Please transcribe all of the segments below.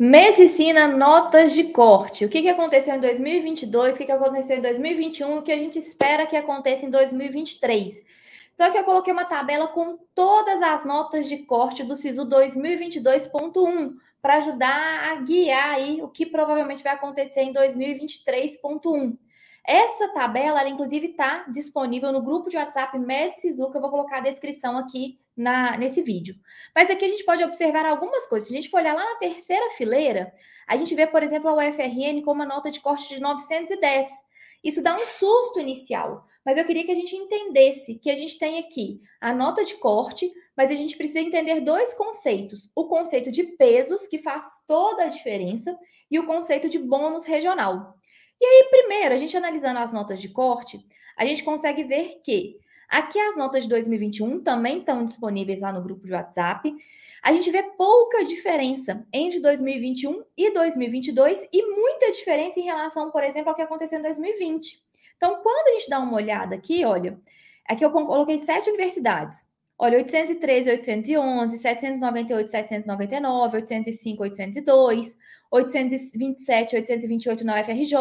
Medicina, notas de corte. O que, que aconteceu em 2022, o que, que aconteceu em 2021, o que a gente espera que aconteça em 2023. Então, aqui eu coloquei uma tabela com todas as notas de corte do SISU 2022.1 para ajudar a guiar aí o que provavelmente vai acontecer em 2023.1. Essa tabela, ela inclusive está disponível no grupo de WhatsApp MedSizu, que eu vou colocar a descrição aqui na, nesse vídeo. Mas aqui a gente pode observar algumas coisas. Se a gente for olhar lá na terceira fileira, a gente vê, por exemplo, a UFRN com uma nota de corte de 910. Isso dá um susto inicial, mas eu queria que a gente entendesse que a gente tem aqui a nota de corte, mas a gente precisa entender dois conceitos: o conceito de pesos, que faz toda a diferença, e o conceito de bônus regional. E aí, primeiro, a gente analisando as notas de corte, a gente consegue ver que aqui as notas de 2021 também estão disponíveis lá no grupo de WhatsApp. A gente vê pouca diferença entre 2021 e 2022 e muita diferença em relação, por exemplo, ao que aconteceu em 2020. Então, quando a gente dá uma olhada aqui, olha, aqui eu coloquei sete universidades. Olha, 813, 811, 798, 799, 805, 802, 827, 828 na UFRJ,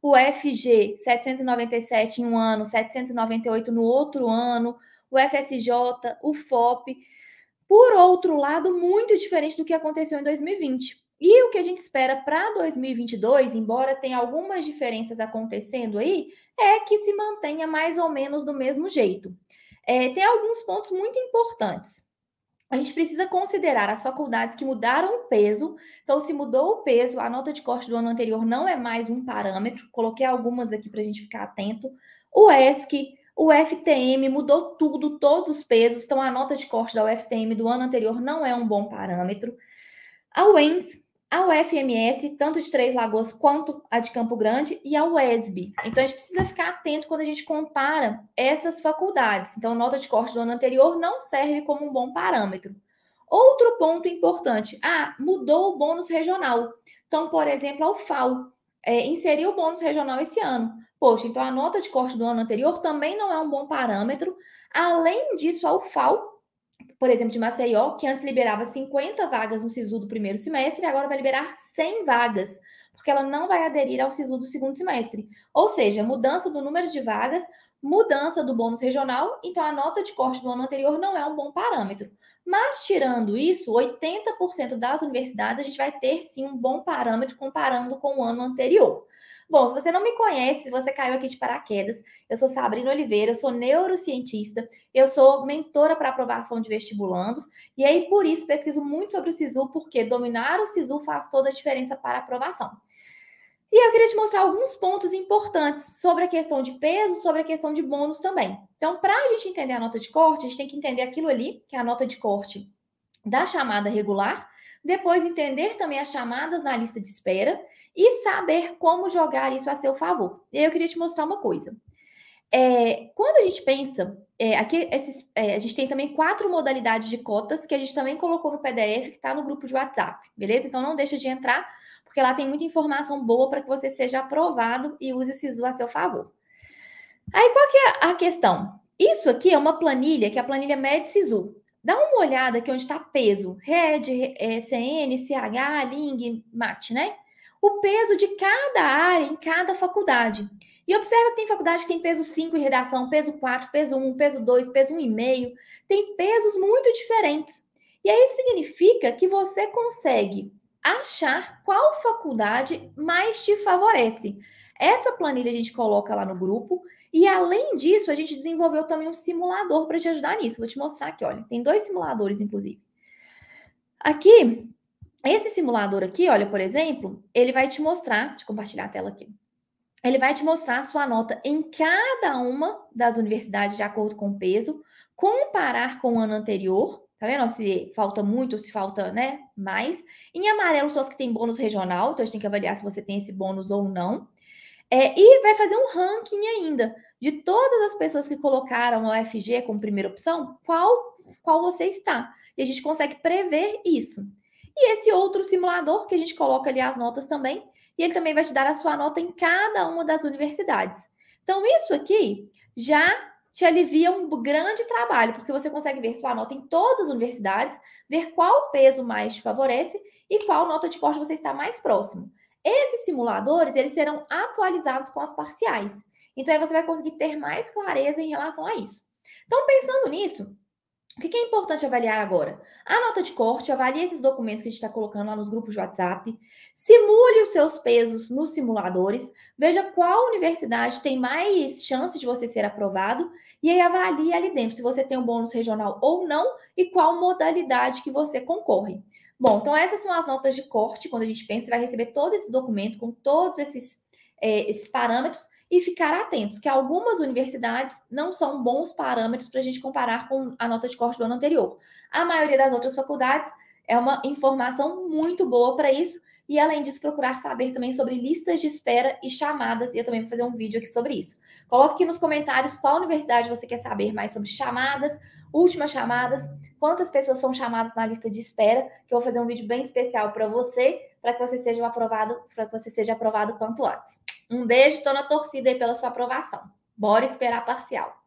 o FG 797 em um ano, 798 no outro ano, o FSJ, o FOP. Por outro lado, muito diferente do que aconteceu em 2020. E o que a gente espera para 2022, embora tenha algumas diferenças acontecendo aí, é que se mantenha mais ou menos do mesmo jeito é, tem alguns pontos muito importantes. A gente precisa considerar as faculdades que mudaram o peso. Então, se mudou o peso, a nota de corte do ano anterior não é mais um parâmetro. Coloquei algumas aqui para a gente ficar atento. O ESC, o FTM, mudou tudo, todos os pesos. Então, a nota de corte da UFTM do ano anterior não é um bom parâmetro. A UENS, a UFMS, tanto de Três Lagoas quanto a de Campo Grande, e a UESB. Então, a gente precisa ficar atento quando a gente compara essas faculdades. Então, a nota de corte do ano anterior não serve como um bom parâmetro. Outro ponto importante: ah, mudou o bônus regional. Então, por exemplo, a UFAL é, inseriu o bônus regional esse ano. Poxa, então a nota de corte do ano anterior também não é um bom parâmetro. Além disso, a UFAL por exemplo, de Maceió, que antes liberava 50 vagas no SISU do primeiro semestre, agora vai liberar 100 vagas, porque ela não vai aderir ao SISU do segundo semestre. Ou seja, mudança do número de vagas, mudança do bônus regional, então a nota de corte do ano anterior não é um bom parâmetro. Mas, tirando isso, 80% das universidades a gente vai ter sim um bom parâmetro comparando com o ano anterior. Bom, se você não me conhece, se você caiu aqui de paraquedas, eu sou Sabrina Oliveira, eu sou neurocientista, eu sou mentora para aprovação de vestibulandos, e aí por isso pesquiso muito sobre o SISU, porque dominar o SISU faz toda a diferença para a aprovação. E eu queria te mostrar alguns pontos importantes sobre a questão de peso, sobre a questão de bônus também. Então, para a gente entender a nota de corte, a gente tem que entender aquilo ali, que é a nota de corte da chamada regular, depois entender também as chamadas na lista de espera e saber como jogar isso a seu favor. E aí eu queria te mostrar uma coisa. É, quando a gente pensa, é, aqui esses, é, a gente tem também quatro modalidades de cotas que a gente também colocou no PDF que está no grupo de WhatsApp, beleza? Então não deixa de entrar, porque lá tem muita informação boa para que você seja aprovado e use o SISU a seu favor. Aí qual que é a questão? Isso aqui é uma planilha que é a planilha MED-SISU, Dá uma olhada aqui onde está peso. RED, é, CN, CH, LING, MAT, né? O peso de cada área em cada faculdade. E observa que tem faculdade que tem peso 5 em redação, peso 4, peso 1, peso 2, peso 1,5. Tem pesos muito diferentes. E aí isso significa que você consegue achar qual faculdade mais te favorece. Essa planilha a gente coloca lá no grupo e além disso a gente desenvolveu também um simulador para te ajudar nisso. Vou te mostrar aqui, olha, tem dois simuladores inclusive. Aqui, esse simulador aqui, olha, por exemplo, ele vai te mostrar, deixa eu compartilhar a tela aqui. Ele vai te mostrar a sua nota em cada uma das universidades de acordo com o peso, comparar com o ano anterior Tá vendo? Se falta muito, se falta, né? Mais. Em amarelo, são as que têm bônus regional, então a gente tem que avaliar se você tem esse bônus ou não. É, e vai fazer um ranking ainda de todas as pessoas que colocaram a UFG como primeira opção, qual, qual você está. E a gente consegue prever isso. E esse outro simulador, que a gente coloca ali as notas também, e ele também vai te dar a sua nota em cada uma das universidades. Então, isso aqui já te alivia um grande trabalho, porque você consegue ver sua nota em todas as universidades, ver qual peso mais te favorece e qual nota de corte você está mais próximo. Esses simuladores, eles serão atualizados com as parciais. Então aí você vai conseguir ter mais clareza em relação a isso. Então pensando nisso, o que é importante avaliar agora? A nota de corte, avalie esses documentos que a gente está colocando lá nos grupos de WhatsApp, simule os seus pesos nos simuladores, veja qual universidade tem mais chance de você ser aprovado e aí avalie ali dentro se você tem um bônus regional ou não e qual modalidade que você concorre. Bom, então essas são as notas de corte, quando a gente pensa, você vai receber todo esse documento com todos esses é, esses parâmetros e ficar atentos, que algumas universidades não são bons parâmetros para a gente comparar com a nota de corte do ano anterior. A maioria das outras faculdades é uma informação muito boa para isso. E além disso, procurar saber também sobre listas de espera e chamadas. E eu também vou fazer um vídeo aqui sobre isso. Coloque aqui nos comentários qual universidade você quer saber mais sobre chamadas, últimas chamadas, quantas pessoas são chamadas na lista de espera, que eu vou fazer um vídeo bem especial para você, para que você seja aprovado, para que você seja aprovado quanto antes. Um beijo, estou na torcida aí pela sua aprovação. Bora esperar parcial.